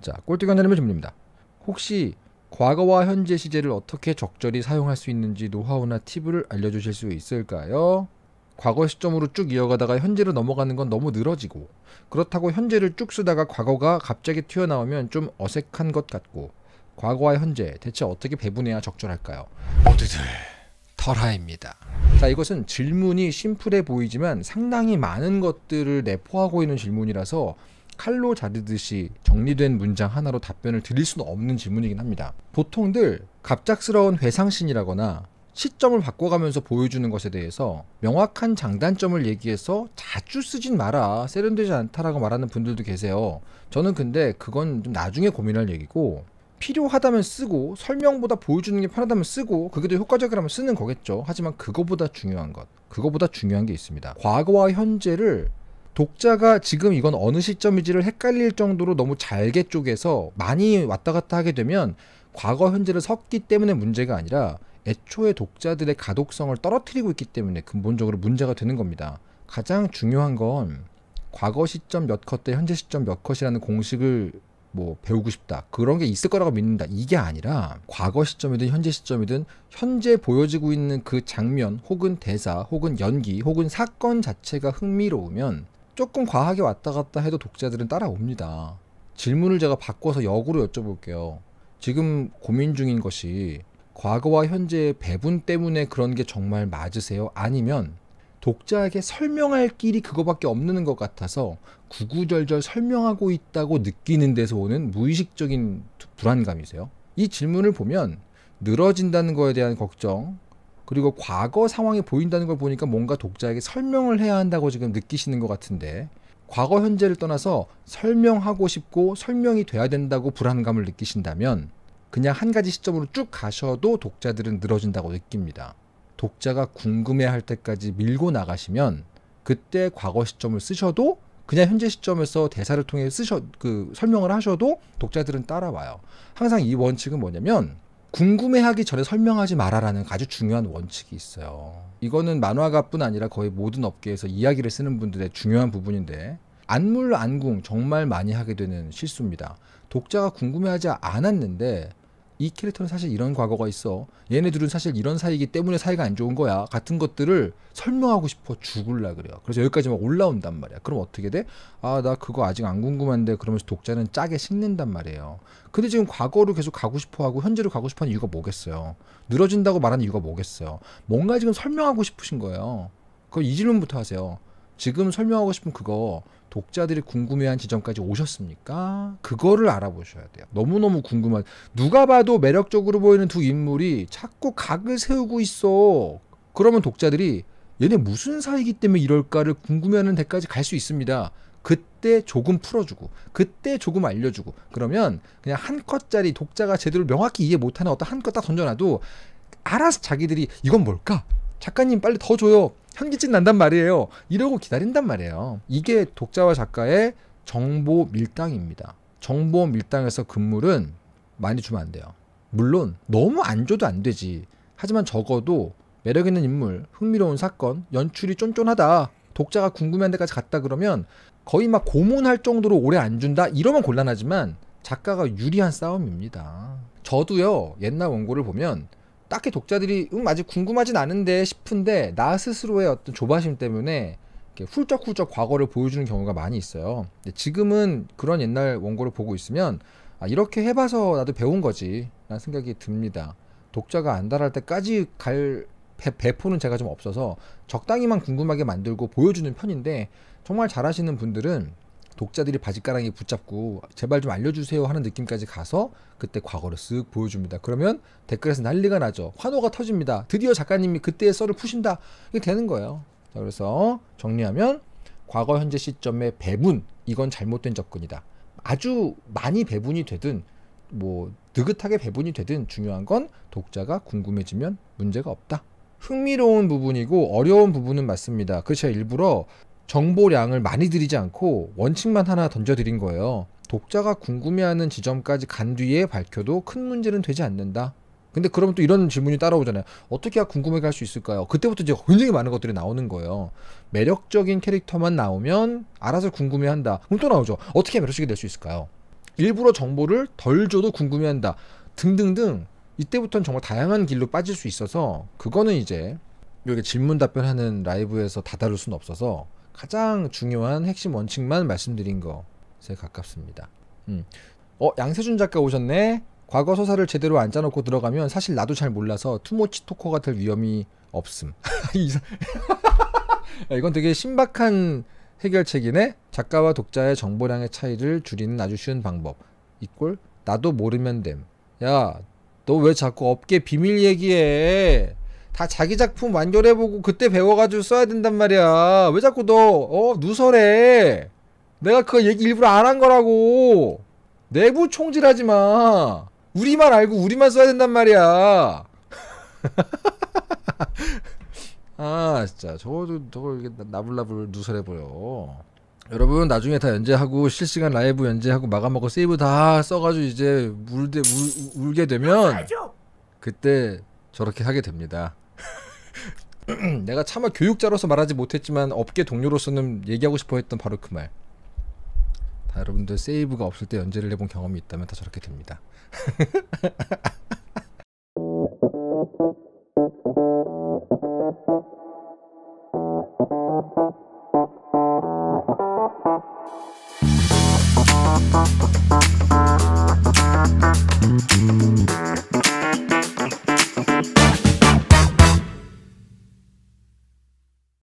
자, 꼴뚜기 한다는 질문니다 혹시 과거와 현재 시제를 어떻게 적절히 사용할 수 있는지 노하우나 팁을 알려주실 수 있을까요? 과거 시점으로 쭉 이어가다가 현재로 넘어가는 건 너무 늘어지고 그렇다고 현재를 쭉 쓰다가 과거가 갑자기 튀어나오면 좀 어색한 것 같고 과거와 현재 대체 어떻게 배분해야 적절할까요? 모두들 터라입니다자 이것은 질문이 심플해 보이지만 상당히 많은 것들을 내포하고 있는 질문이라서 칼로 자르듯이 정리된 문장 하나로 답변을 드릴 수는 없는 질문이긴 합니다. 보통들 갑작스러운 회상신이라거나 시점을 바꿔가면서 보여주는 것에 대해서 명확한 장단점을 얘기해서 자주 쓰진 마라 세련되지 않다라고 말하는 분들도 계세요. 저는 근데 그건 좀 나중에 고민할 얘기고 필요하다면 쓰고 설명보다 보여주는 게 편하다면 쓰고 그게 더 효과적이라면 쓰는 거겠죠. 하지만 그거보다 중요한 것, 그거보다 중요한 게 있습니다. 과거와 현재를 독자가 지금 이건 어느 시점인지를 헷갈릴 정도로 너무 잘게 쪼개서 많이 왔다 갔다 하게 되면 과거 현재를 섞기 때문에 문제가 아니라 애초에 독자들의 가독성을 떨어뜨리고 있기 때문에 근본적으로 문제가 되는 겁니다. 가장 중요한 건 과거 시점 몇컷대 현재 시점 몇 컷이라는 공식을 뭐 배우고 싶다 그런 게 있을 거라고 믿는다 이게 아니라 과거 시점이든 현재 시점이든 현재 보여지고 있는 그 장면 혹은 대사 혹은 연기 혹은 사건 자체가 흥미로우면 조금 과하게 왔다 갔다 해도 독자들은 따라옵니다. 질문을 제가 바꿔서 역으로 여쭤볼게요. 지금 고민 중인 것이 과거와 현재의 배분 때문에 그런 게 정말 맞으세요? 아니면 독자에게 설명할 길이 그거밖에 없는 것 같아서 구구절절 설명하고 있다고 느끼는 데서 오는 무의식적인 불안감이세요? 이 질문을 보면 늘어진다는 거에 대한 걱정, 그리고 과거 상황이 보인다는 걸 보니까 뭔가 독자에게 설명을 해야 한다고 지금 느끼시는 것 같은데 과거 현재를 떠나서 설명하고 싶고 설명이 돼야 된다고 불안감을 느끼신다면 그냥 한 가지 시점으로 쭉 가셔도 독자들은 늘어진다고 느낍니다. 독자가 궁금해할 때까지 밀고 나가시면 그때 과거 시점을 쓰셔도 그냥 현재 시점에서 대사를 통해 쓰셔 그 설명을 하셔도 독자들은 따라와요. 항상 이 원칙은 뭐냐면 궁금해하기 전에 설명하지 마라라는 아주 중요한 원칙이 있어요. 이거는 만화가뿐 아니라 거의 모든 업계에서 이야기를 쓰는 분들의 중요한 부분인데 안물 안궁 정말 많이 하게 되는 실수입니다. 독자가 궁금해하지 않았는데 이 캐릭터는 사실 이런 과거가 있어. 얘네 들은 사실 이런 사이기 때문에 사이가 안 좋은 거야. 같은 것들을 설명하고 싶어 죽을라 그래요. 그래서 여기까지 막 올라온단 말이야. 그럼 어떻게 돼? 아, 나 그거 아직 안 궁금한데 그러면서 독자는 짜게 식는단 말이에요. 근데 지금 과거로 계속 가고 싶어 하고 현재로 가고 싶어 하는 이유가 뭐겠어요? 늘어진다고 말하는 이유가 뭐겠어요? 뭔가 지금 설명하고 싶으신 거예요. 그럼 이 질문부터 하세요. 지금 설명하고 싶은 그거 독자들이 궁금해한 지점까지 오셨습니까? 그거를 알아보셔야 돼요. 너무너무 궁금한. 누가 봐도 매력적으로 보이는 두 인물이 자꾸 각을 세우고 있어. 그러면 독자들이 얘네 무슨 사이기 때문에 이럴까를 궁금해하는 데까지 갈 수 있습니다. 그때 조금 풀어주고, 그때 조금 알려주고, 그러면 그냥 한 컷짜리 독자가 제대로 명확히 이해 못하는 어떤 한 컷 딱 던져놔도 알아서 자기들이 이건 뭘까? 작가님 빨리 더 줘요. 향기찐 난단 말이에요. 이러고 기다린단 말이에요. 이게 독자와 작가의 정보 밀당입니다. 정보 밀당에서 근물은 많이 주면 안 돼요. 물론 너무 안 줘도 안 되지. 하지만 적어도 매력 있는 인물, 흥미로운 사건, 연출이 쫀쫀하다. 독자가 궁금한 데까지 갔다 그러면 거의 막 고문할 정도로 오래 안 준다. 이러면 곤란하지만 작가가 유리한 싸움입니다. 저도요, 옛날 원고를 보면 딱히 독자들이 음 아직 궁금하진 않은데 싶은데 나 스스로의 어떤 조바심 때문에 훌쩍훌쩍 과거를 보여주는 경우가 많이 있어요. 지금은 그런 옛날 원고를 보고 있으면 아, 이렇게 해봐서 나도 배운 거지 라는 생각이 듭니다. 독자가 안달할 때까지 갈 배, 포는 제가 좀 없어서 적당히만 궁금하게 만들고 보여주는 편인데 정말 잘하시는 분들은 독자들이 바짓가랑이 붙잡고 제발 좀 알려주세요 하는 느낌까지 가서 그때 과거를 쓱 보여줍니다. 그러면 댓글에서 난리가 나죠. 환호가 터집니다. 드디어 작가님이 그때의 썰을 푸신다. 이게 되는 거예요. 자, 그래서 정리하면 과거 현재 시점의 배분 이건 잘못된 접근이다. 아주 많이 배분이 되든 뭐 느긋하게 배분이 되든 중요한 건 독자가 궁금해지면 문제가 없다. 흥미로운 부분이고 어려운 부분은 맞습니다. 그래서 제가 일부러 정보량을 많이 드리지 않고 원칙만 하나 던져드린 거예요. 독자가 궁금해하는 지점까지 간 뒤에 밝혀도 큰 문제는 되지 않는다. 근데 그러면 또 이런 질문이 따라오잖아요. 어떻게 해야 궁금해할 수 있을까요? 그때부터 이제 굉장히 많은 것들이 나오는 거예요. 매력적인 캐릭터만 나오면 알아서 궁금해한다. 그럼 또 나오죠. 어떻게 매력적이 될 수 있을까요? 일부러 정보를 덜 줘도 궁금해한다. 등등등. 이때부터는 정말 다양한 길로 빠질 수 있어서 그거는 이제 여기 질문 답변하는 라이브에서 다 다룰 수는 없어서 가장 중요한 핵심 원칙만 말씀드린 것에 가깝습니다. 음. 어, 양세준 작가 오셨네? 과거 소설을 제대로 안 짜놓고 들어가면 사실 나도 잘 몰라서 투모치 토커가 될 위험이 없음. 이건 되게 신박한 해결책이네? 작가와 독자의 정보량의 차이를 줄이는 아주 쉬운 방법. 이꼴 나도 모르면 됨. 야, 너 왜 자꾸 업계 비밀 얘기해? 다 자기 작품 완결해보고 그때 배워가지고 써야 된단 말이야. 왜 자꾸 너, 어, 누설해. 내가 그거 얘기 일부러 안 한 거라고. 내부 총질하지 마. 우리만 알고 우리만 써야 된단 말이야. 아, 진짜. 저거, 저거, 이게 나불나불 누설해버려. 여러분, 나중에 다 연재하고, 실시간 라이브 연재하고, 마감하고, 세이브 다 써가지고, 이제, 물대 울, 울게 되면, 그때 저렇게 하게 됩니다. 내가 차마 교육자로서 말하지 못했지만 업계 동료로서는 얘기하고 싶어 했던 바로 그 말. 다 여러분들 세이브가 없을 때 연재를 해본 경험이 있다면 다 저렇게 됩니다.